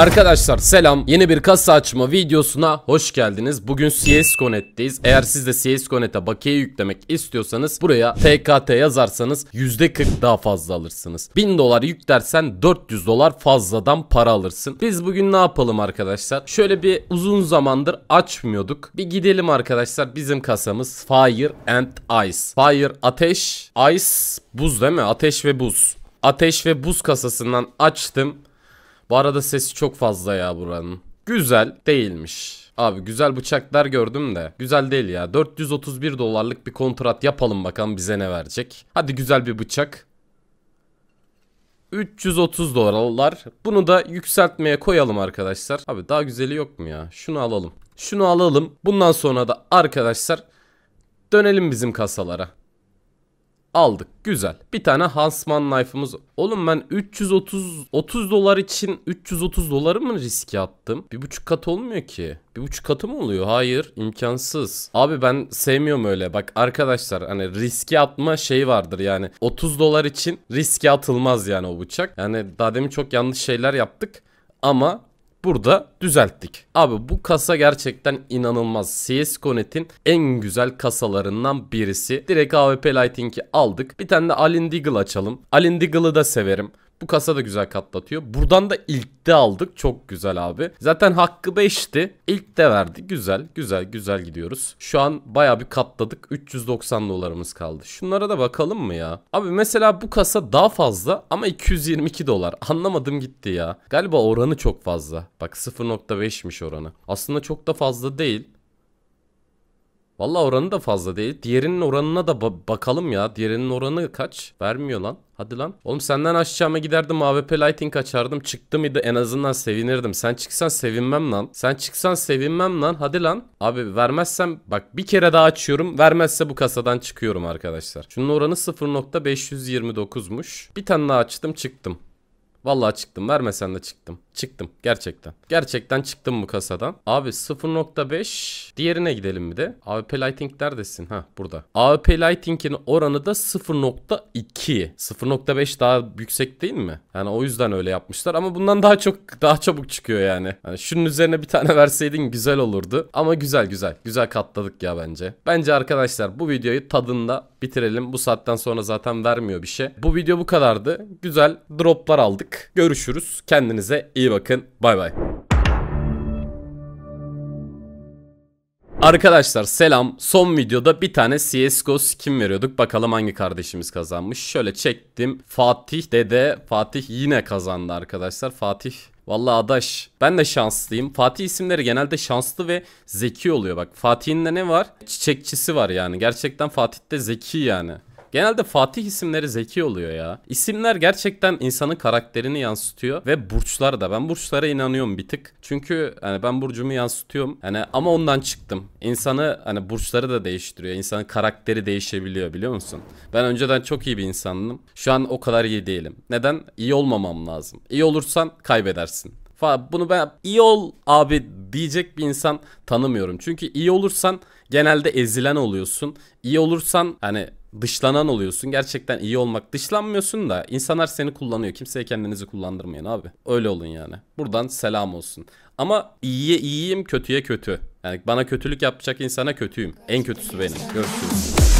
Arkadaşlar selam yeni bir kasa açma videosuna hoş geldiniz. Bugün CS.net'teyiz. Eğer siz de CS.net'e bakiye yüklemek istiyorsanız buraya TKT yazarsanız %40 daha fazla alırsınız. 1000 dolar yüklersen 400 dolar fazladan para alırsın. Biz bugün ne yapalım arkadaşlar? Şöyle bir uzun zamandır açmıyorduk. Bir gidelim arkadaşlar bizim kasamız Fire and Ice. Fire ateş, Ice buz değil mi? Ateş ve buz. Ateş ve buz kasasından açtım. Bu arada sesi çok fazla ya buranın. Güzel değilmiş. Abi güzel bıçaklar gördüm de. Güzel değil ya. 431 dolarlık bir kontrat yapalım bakalım bize ne verecek. Hadi güzel bir bıçak. 330 dolarlar. Bunu da yükseltmeye koyalım arkadaşlar. Abi daha güzeli yok mu ya? Şunu alalım. Şunu alalım. Bundan sonra da arkadaşlar dönelim bizim kasalara aldık. Güzel. Bir tane Hansman knife'ımız. Oğlum ben 330 30 dolar için 330 doları mı riske attım? Bir buçuk kat olmuyor ki. Bir buçuk katı mı oluyor? Hayır. imkansız. Abi ben sevmiyorum öyle. Bak arkadaşlar hani riske atma şeyi vardır yani. 30 dolar için riske atılmaz yani o bıçak. Yani daha demin çok yanlış şeyler yaptık. Ama burada düzelttik. Abi bu kasa gerçekten inanılmaz. CSGO en güzel kasalarından birisi. Direkt AWP Lighting'i aldık. Bir tane de Alin açalım. Alin da severim. Bu kasa da güzel katlatıyor. Buradan da ilk de aldık. Çok güzel abi. Zaten hakkı 5'ti. İlk de verdi. Güzel. Güzel. Güzel gidiyoruz. Şu an baya bir katladık. 390 dolarımız kaldı. Şunlara da bakalım mı ya? Abi mesela bu kasa daha fazla ama 222 dolar. Anlamadım gitti ya. Galiba oranı çok fazla. Bak 0.5'miş oranı. Aslında çok da fazla değil. Valla oranı da fazla değil. Diğerinin oranına da ba bakalım ya. Diğerinin oranı kaç? Vermiyor lan. Hadi lan. Oğlum senden aşağıma giderdim AWP Lighting açardım. Çıktı mıydı en azından sevinirdim. Sen çıksan sevinmem lan. Sen çıksan sevinmem lan. Hadi lan. Abi vermezsem bak bir kere daha açıyorum. Vermezse bu kasadan çıkıyorum arkadaşlar. Şunun oranı 0.529'muş. Bir tane daha açtım çıktım. Vallahi çıktım. Vermesen de çıktım. Çıktım gerçekten. Gerçekten çıktım bu kasadan. Abi 0.5 diğerine gidelim bir de. AWP Lighting neredesin? Ha burada. AWP Lighting'in oranı da 0.2. 0.5 daha yüksek değil mi? Yani o yüzden öyle yapmışlar ama bundan daha çok daha çabuk çıkıyor yani. yani şunun üzerine bir tane verseydin güzel olurdu. Ama güzel güzel. Güzel katladık ya bence. Bence arkadaşlar bu videoyu tadında bitirelim. Bu saatten sonra zaten vermiyor bir şey. Bu video bu kadardı. Güzel droplar aldık artık. Görüşürüz. Kendinize iyi bakın. Bay bay. Arkadaşlar selam. Son videoda bir tane CSGO skin veriyorduk. Bakalım hangi kardeşimiz kazanmış. Şöyle çektim. Fatih dede. Fatih yine kazandı arkadaşlar. Fatih Vallahi adaş ben de şanslıyım. Fatih isimleri genelde şanslı ve zeki oluyor bak. Fatih'in de ne var? Çiçekçisi var yani. Gerçekten Fatih de zeki yani. Genelde Fatih isimleri zeki oluyor ya. İsimler gerçekten insanın karakterini yansıtıyor ve burçlar da. Ben burçlara inanıyorum bir tık. Çünkü hani ben burcumu yansıtıyorum. Hani ama ondan çıktım. İnsanı hani burçları da değiştiriyor. İnsanın karakteri değişebiliyor biliyor musun? Ben önceden çok iyi bir insandım. Şu an o kadar iyi değilim. Neden? İyi olmamam lazım. İyi olursan kaybedersin falan. Bunu ben iyi ol abi diyecek bir insan tanımıyorum. Çünkü iyi olursan genelde ezilen oluyorsun. İyi olursan hani dışlanan oluyorsun. Gerçekten iyi olmak dışlanmıyorsun da insanlar seni kullanıyor. Kimseye kendinizi kullandırmayın abi. Öyle olun yani. Buradan selam olsun. Ama iyiye iyiyim, kötüye kötü. Yani bana kötülük yapacak insana kötüyüm. En kötüsü benim. Görüşürüz.